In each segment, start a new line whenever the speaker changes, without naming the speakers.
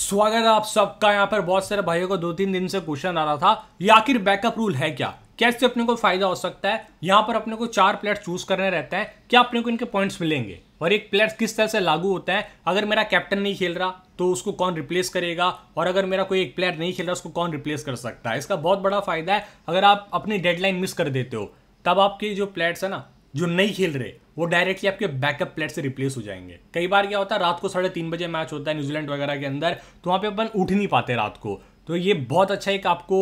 स्वागत है आप सबका यहाँ पर बहुत सारे भाइयों को दो तीन दिन से क्वेश्चन आ रहा था ये आखिर बैकअप रूल है क्या कैसे अपने को फायदा हो सकता है यहाँ पर अपने को चार प्लेट चूज करने रहते हैं क्या अपने को इनके पॉइंट्स मिलेंगे और एक प्लेयर्स किस तरह से लागू होता है अगर मेरा कैप्टन नहीं खेल रहा तो उसको कौन रिप्लेस करेगा और अगर मेरा कोई एक प्लेयर नहीं खेल रहा उसको कौन रिप्लेस कर सकता है इसका बहुत बड़ा फायदा है अगर आप अपनी डेडलाइन मिस कर देते हो तब आपके जो प्लेयर्स है ना जो नहीं खेल रहे वो डायरेक्टली आपके बैकअप प्लेयर से रिप्लेस हो जाएंगे कई बार क्या होता है रात को साढ़े तीन बजे मैच होता है न्यूजीलैंड वगैरह के अंदर तो वहाँ पे अपन उठ नहीं पाते रात को तो ये बहुत अच्छा एक आपको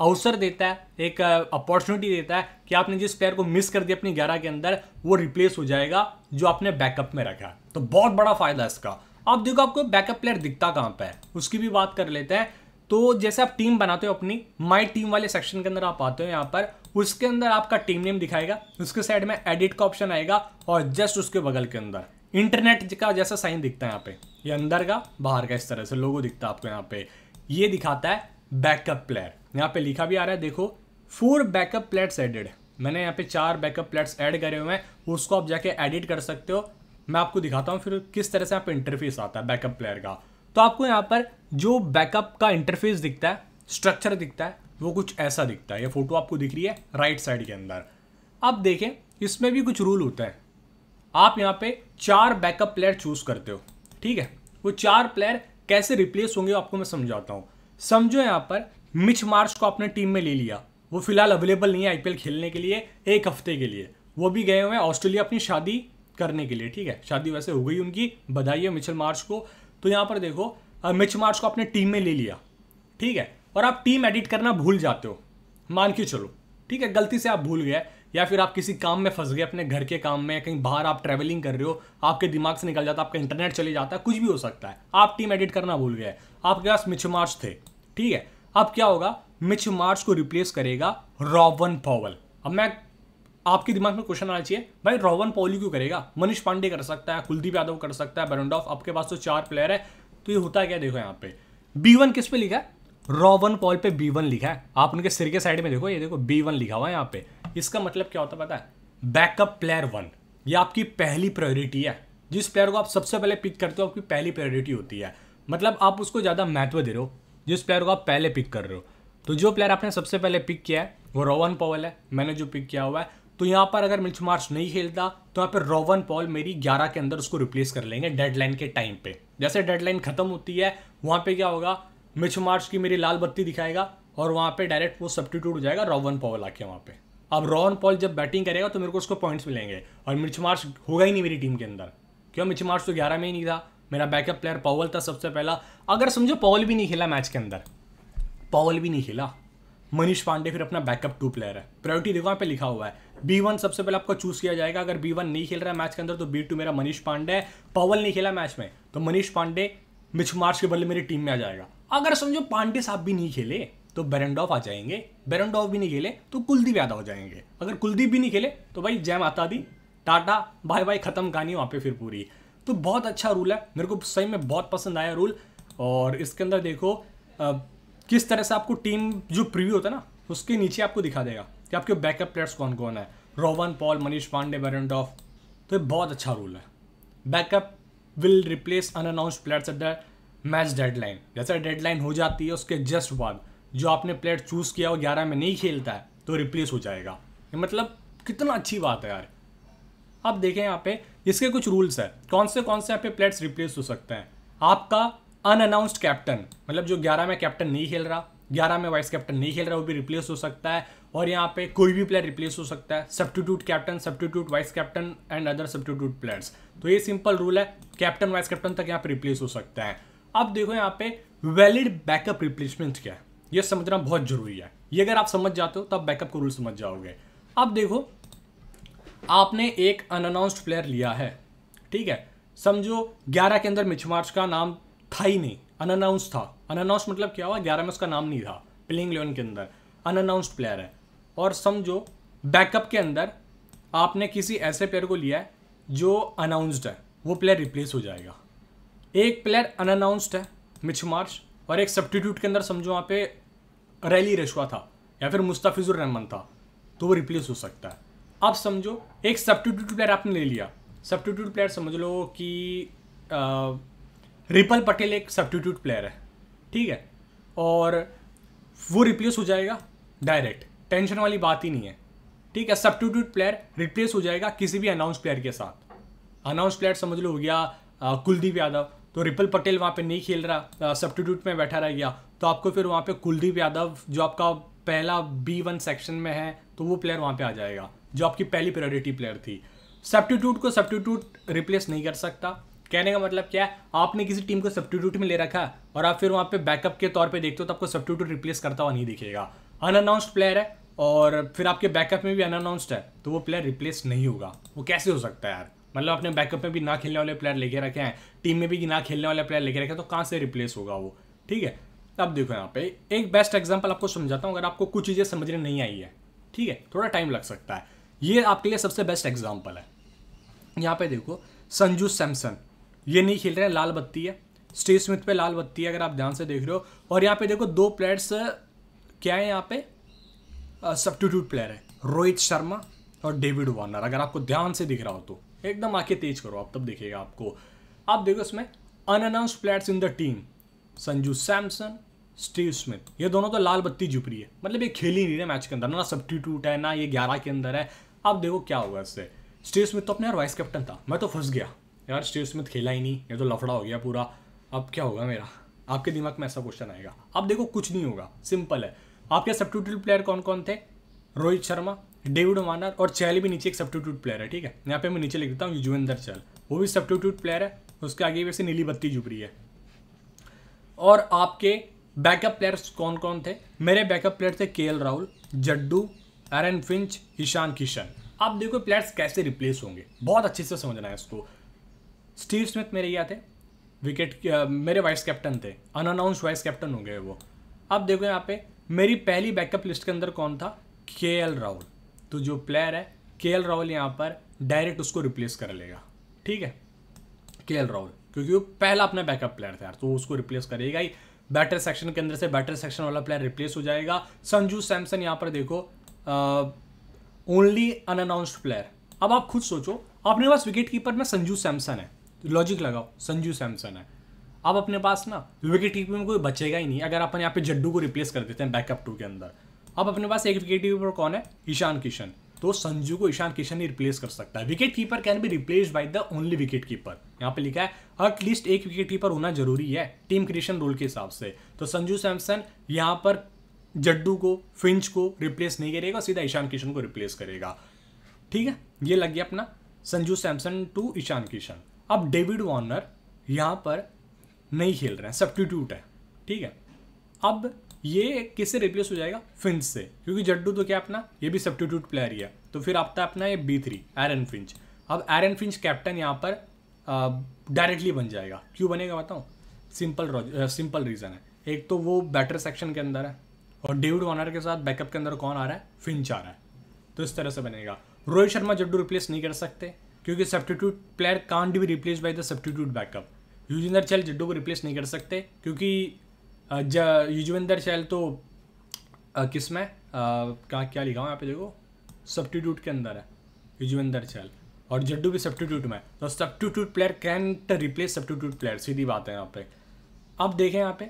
अवसर देता है एक अपॉर्चुनिटी देता है कि आपने जिस प्लेयर को मिस कर दिया अपनी ग्यारह के अंदर वो रिप्लेस हो जाएगा जो आपने बैकअप में रखा तो बहुत बड़ा फायदा है इसका आप देखो आपको बैकअप प्लेयर दिखता कहाँ पर है उसकी भी बात कर लेते हैं तो जैसे आप टीम बनाते हो अपनी माई टीम वाले सेक्शन के अंदर आप आते हो यहाँ पर उसके अंदर आपका टीम नेम दिखाएगा उसके साइड में एडिट का ऑप्शन आएगा और जस्ट उसके बगल के अंदर इंटरनेट का जैसा साइन दिखता है यहाँ पे ये अंदर का बाहर का इस तरह से लोगो दिखता है आपको यहाँ पे ये दिखाता है बैकअप प्लेयर यहाँ पे लिखा भी आ रहा है देखो फोर बैकअप प्लेट्स एडेड मैंने यहाँ पे चार बैकअप प्लेट्स ऐड करे हुए हैं उसको आप जाके एडिट कर सकते हो मैं आपको दिखाता हूँ फिर किस तरह से यहाँ पे इंटरफेस आता है बैकअप प्लेयर का तो आपको यहाँ पर जो बैकअप का इंटरफेस दिखता है स्ट्रक्चर दिखता है वो कुछ ऐसा दिखता है ये फ़ोटो आपको दिख रही है राइट साइड के अंदर अब देखें इसमें भी कुछ रूल होता है आप यहाँ पे चार बैकअप प्लेयर चूज़ करते हो ठीक है वो चार प्लेयर कैसे रिप्लेस होंगे आपको मैं समझाता हूँ समझो यहाँ पर मिच मार्च को आपने टीम में ले लिया वो फिलहाल अवेलेबल नहीं है आईपीएल खेलने के लिए एक हफ्ते के लिए वो भी गए हुए हैं ऑस्ट्रेलिया अपनी शादी करने के लिए ठीक है शादी वैसे हो गई उनकी बधाई है मिचल मार्च को तो यहाँ पर देखो मिच मार्च को अपने टीम में ले लिया ठीक है और आप टीम एडिट करना भूल जाते हो मान के चलो ठीक है गलती से आप भूल गए या फिर आप किसी काम में फंस गए अपने घर के काम में कहीं बाहर आप ट्रैवलिंग कर रहे हो आपके दिमाग से निकल जाता है आपका इंटरनेट चले जाता है कुछ भी हो सकता है आप टीम एडिट करना भूल गए आपके पास मिच मार्च थे ठीक है अब क्या होगा मिच मार्च को रिप्लेस करेगा रॉवन पॉवल अब मैं आपके दिमाग में क्वेश्चन आना चाहिए भाई रोवन पॉवल क्यों करेगा मनीष पांडे कर सकता है कुलदीप यादव कर सकता है बरनडॉफ आपके पास तो चार प्लेयर है तो ये होता है क्या देखो यहाँ पे बी वन किस पे लिखा है रॉ वन पॉल पे बी वन लिखा है आप उनके सिर के साइड में देखो ये देखो बी वन लिखा हुआ है यहाँ पे इसका मतलब क्या होता है पता है बैकअप प्लेयर वन ये आपकी पहली प्रायोरिटी है जिस प्लेयर को आप सबसे पहले पिक करते हो आपकी पहली प्रायोरिटी होती है मतलब आप उसको ज़्यादा महत्व दे रहे हो जिस प्लेयर को आप पहले पिक कर रहे हो तो जो प्लेयर आपने सबसे पहले पिक किया है वो रोवन पॉल है मैंने जो पिक किया हुआ है तो यहाँ पर अगर मिल्च मार्च नहीं खेलता तो यहाँ पर रोवन पॉल मेरी ग्यारह के अंदर उसको रिप्लेस कर लेंगे डेडलाइन के टाइम पे जैसे डेडलाइन खत्म होती है वहाँ पे क्या होगा मिच मार्च की मेरी लाल बत्ती दिखाएगा और वहाँ पे डायरेक्ट वो सब्टीट्यूट हो जाएगा रोवन पॉवल आके वहाँ पे अब रोवन पॉल जब बैटिंग करेगा तो मेरे को उसको पॉइंट्स मिलेंगे और मिच मार्च होगा ही नहीं मेरी टीम के अंदर क्यों मिच मार्च तो ग्यारह में ही नहीं था मेरा बैकअप प्लेयर पॉवल था सबसे पहला अगर समझो पॉवल भी नहीं खेला मैच के अंदर पॉवल भी नहीं खेला मनीष पांडे फिर अपना बैकअप टू प्लेयर है प्रायोरिटी देखो यहाँ पे लिखा हुआ है बी वन सबसे पहले आपको चूज किया जाएगा अगर बी वन नहीं खेल रहा है मैच के अंदर तो बी टू मेरा मनीष पांडे है पॉवल नहीं खेला मैच में तो मनीष पांडे मिच मार्च के बदले मेरी टीम में आ जाएगा अगर समझो पांडे साहब भी नहीं खेले तो बेरेंडॉफ आ जाएंगे बेरेंडॉफ भी नहीं खेले तो कुलदीप यादव हो जाएंगे अगर कुलदीप भी नहीं खेले तो भाई जय माता दी टाटा बाय बाय खत्म कहानी वहाँ पे फिर पूरी तो बहुत अच्छा रूल है मेरे को सही में बहुत पसंद आया रूल और इसके अंदर देखो आ, किस तरह से आपको टीम जो प्रीव्यू होता है ना उसके नीचे आपको दिखा देगा कि आपके बैकअप प्लेयर्स कौन कौन है Rovman Powell Manish Pandey Behrendorff off तो ये बहुत अच्छा रूल है backup will replace unannounce players at the match deadline जैसे डेडलाइन हो जाती है उसके जस्ट बाद जो आपने प्लेयर चूज़ किया वो ग्यारह में नहीं खेलता है तो रिप्लेस हो जाएगा ये मतलब कितना अच्छी बात है यार आप देखें यहाँ पे इसके कुछ रूल्स हैं कौन से कौन से यहाँ पे प्लेयर्स रिप्लेस हो सकते हैं आपका अनअनाउंस्ड कैप्टन मतलब जो ग्यारह में कैप्टन नहीं खेल रहा ग्यारह में वाइस कैप्टन नहीं खेल रहा वो भी रिप्लेस हो सकता है और यहाँ पे कोई भी प्लेयर रिप्लेस हो सकता है substitute captain substitute vice captain and other substitute players तो ये सिंपल रूल है कैप्टन वाइस कैप्टन तक यहाँ पे रिप्लेस हो सकता है अब देखो यहाँ पे वैलिड बैकअप रिप्लेसमेंट क्या है ये समझना बहुत जरूरी है ये अगर आप समझ जाते हो तो आप बैकअप को रूल समझ जाओगे अब देखो आपने एक अनाउंस्ड प्लेयर लिया है ठीक है समझो ग्यारह के अंदर मिच मार्च का नाम था ही नहीं अनाउंस था अनाउंस मतलब क्या हुआ ग्यारह में उसका नाम नहीं था प्लेइंग इलेवन के अंदर अनअनाउंस्ड प्लेयर है और समझो बैकअप के अंदर आपने किसी ऐसे प्लेयर को लिया है जो अनाउंस्ड है वो प्लेयर रिप्लेस हो जाएगा एक प्लेयर अनअनाउंस्ड है मिच मार्च और एक सब्टीट्यूट के अंदर समझो वहाँ पे रैली रेशवा था या फिर मुस्ताफिजुर रहमान था तो वो रिप्लेस हो सकता है अब समझो एक सब्टीट्यूट प्लेयर आपने ले लिया सब्टीट्यूट प्लेयर समझ लो कि रिपल पटेल एक सब्टीट्यूट प्लेयर है ठीक है और वो रिप्लेस हो जाएगा डायरेक्ट टेंशन वाली बात ही नहीं है ठीक है सब्टीट्यूट प्लेयर रिप्लेस हो जाएगा किसी भी अनाउंस प्लेयर के साथ अनाउंस प्लेयर समझ लो हो गया कुलदीप यादव तो रिपल पटेल वहाँ पे नहीं खेल रहा सब्टीट्यूट में बैठा रह गया तो आपको फिर वहाँ पे कुलदीप यादव जो आपका पहला बी वन सेक्शन में है तो वो प्लेयर वहाँ पे आ जाएगा जो आपकी पहली प्रायोरिटी प्लेयर थी सब्टीट्यूट को सब्टीट्यूट रिप्लेस नहीं कर सकता कहने का मतलब क्या है आपने किसी टीम को सब्टीट्यूट में ले रखा है और आप फिर वहाँ पे बैकअप के तौर पे देखते हो तो आपको सब्टीट्यूट रिप्लेस करता हुआ नहीं दिखेगा अनअनाउंस्ड प्लेयर है और फिर आपके बैकअप में भी अनअनाउंस्ड है तो वो प्लेयर रिप्लेस नहीं होगा वो कैसे हो सकता है यार मतलब अपने बैकअप में भी ना खेलने वाले प्लेयर लेके रखे हैं टीम में भी ना खेलने वाले प्लेयर लेके रखे हैं तो कहाँ से रिप्लेस होगा वो ठीक है अब देखो यहाँ पे एक बेस्ट एग्जाम्पल आपको समझाता हूँ अगर आपको कुछ चीज़ें समझने नहीं आई है ठीक है थोड़ा टाइम लग सकता है ये आपके लिए सबसे बेस्ट एग्जाम्पल है यहाँ पे देखो संजू सैमसन ये नहीं खेल रहे हैं लाल बत्ती है स्टीव स्मिथ पे लाल बत्ती है अगर आप ध्यान से देख रहे हो और यहाँ पे देखो दो प्लेयर्स क्या है यहाँ पे सब्टीट्यूट प्लेयर है रोहित शर्मा और डेविड वार्नर अगर आपको ध्यान से दिख रहा हो तो एकदम आके तेज करो आप तब देखिएगा आपको आप देखो इसमें unannounce players in the team Sanju Samson Steve Smith ये दोनों तो लाल बत्ती झुपरी है मतलब ये खेल ही नहीं रहे मैच के अंदर ना सब्टीट्यूट है ना ये ग्यारह के अंदर है आप देखो क्या होगा इससे स्टीव स्मिथ तो अपने यार वाइस कैप्टन था मैं तो फंस गया यार स्टीव स्मिथ खेला ही नहीं ये तो लफड़ा हो गया पूरा अब क्या होगा मेरा आपके दिमाग में ऐसा क्वेश्चन आएगा अब देखो कुछ नहीं होगा सिंपल है आपके सब्टीट्यूट प्लेयर कौन कौन थे रोहित शर्मा डेविड वार्नर और चहल भी नीचे एक सब्टीट्यूट प्लेयर है ठीक है यहाँ पे मैं नीचे लिख देता हूँ युजवेंद्र चहल वो भी सब्टीट्यूट प्लेयर है उसके आगे वैसे नीली बत्ती झुक रही है और आपके बैकअप प्लेयर्स कौन कौन थे मेरे बैकअप प्लेयर थे K Rahul Jaddu Aaron Finch Ishan Kishan आप देखो प्लेयर्स कैसे रिप्लेस होंगे बहुत अच्छे से समझना है इसको स्टीव स्मिथ मेरे यहाँ थे विकेट आ, मेरे वाइस कैप्टन थे अनअनाउंस वाइस कैप्टन हो गए वो अब देखो यहाँ पे मेरी पहली बैकअप लिस्ट के अंदर कौन था के एल राहुल तो जो प्लेयर है के राहुल यहाँ पर डायरेक्ट उसको रिप्लेस कर लेगा ठीक है के राहुल क्योंकि वो पहला अपना बैकअप प्लेयर था यार तो उसको रिप्लेस करेगा ही बैटर सेक्शन के अंदर से बैटर सेक्शन वाला प्लेयर रिप्लेस हो जाएगा संजू सैमसन यहाँ पर देखो ओनली अनअनाउंस्ड प्लेयर अब आप खुद सोचो अपने पास विकेट कीपर में संजू सैमसन है लॉजिक लगाओ संजू सैमसन है अब अपने पास ना विकेट कीपर में कोई बचेगा ही नहीं अगर अपन यहाँ पे जड्डू को रिप्लेस कर देते हैं बैकअप टू के अंदर अब अपने पास एक विकेट कीपर कौन है ईशान किशन तो संजू को ईशान किशन ही रिप्लेस कर सकता है wicket keeper can be replace by the only wicket keeper यहाँ पे लिखा है एटलीस्ट एक विकेट कीपर होना जरूरी है टीम क्रिएशन रूल के हिसाब से तो संजू सैमसन यहाँ पर जड्डू को फिंच को रिप्लेस नहीं करेगा सीधा ईशान किशन को रिप्लेस करेगा ठीक है ये लग गया अपना संजू सैमसन टू ईशान किशन अब डेविड वार्नर यहाँ पर नहीं खेल रहे हैं सब्टीट्यूट है ठीक है अब ये किससे रिप्लेस हो जाएगा फिंच से क्योंकि जड्डू तो क्या अपना ये भी सब्टीट्यूट प्लेयर ही है तो फिर आपका अपना ये बी थ्री एरन फिंच अब एरन फिंच कैप्टन यहाँ पर डायरेक्टली बन जाएगा क्यों बनेगा बताऊँ सिंपल सिंपल रीज़न है एक तो वो बैटर सेक्शन के अंदर है और डेविड वार्नर के साथ बैकअप के अंदर कौन आ रहा है फिंच आ रहा है तो इस तरह से बनेगा रोहित शर्मा जड्डू रिप्लेस नहीं कर सकते क्योंकि substitute player can't be replace by the substitute backup Yuzvendra Chahal Jaddu को रिप्लेस नहीं कर सकते क्योंकि युजवेंदर चहल तो किस में क्या क्या लिखा हुआ यहाँ पे देखो सब्टीट्यूट के अंदर है युजवेंदर चहल और जड्डू भी सब्टीट्यूट में तो substitute player can't replace substitute player सीधी बात है यहाँ पे अब देखें यहाँ पे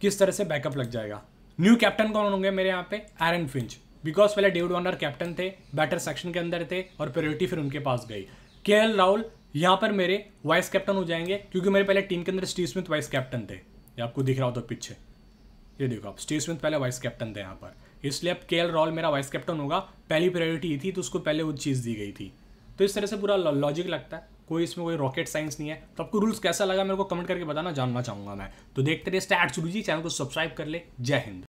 किस तरह से बैकअप लग जाएगा न्यू कैप्टन कौन होंगे मेरे यहाँ पे एरन फिंच बिकॉज पहले डेविड वॉर्नर कैप्टन थे बैटर सेक्शन के अंदर थे और प्रायोरिटी फिर उनके पास गई के राहुल यहाँ पर मेरे वाइस कैप्टन हो जाएंगे क्योंकि मेरे पहले टीम के अंदर स्टीव स्मिथ वाइस कैप्टन थे ये आपको दिख रहा हो तो पीछे ये देखो आप स्टीव स्मिथ पहले वाइस कैप्टन थे यहाँ पर इसलिए अब के रॉल मेरा वाइस कैप्टन होगा पहली प्रायोरिटी ये थी तो उसको पहले वो चीज़ दी गई थी तो इस तरह से पूरा लॉजिक लगता है कोई इसमें कोई रॉकेट साइंस नहीं है तो आपको रूल्स कैसा लगा मेरे को कमेंट करके बताना जानना चाहूँगा मैं तो देखते रहिए स्टार्ट शुरू जी चैनल को सब्सक्राइब कर ले जय हिंद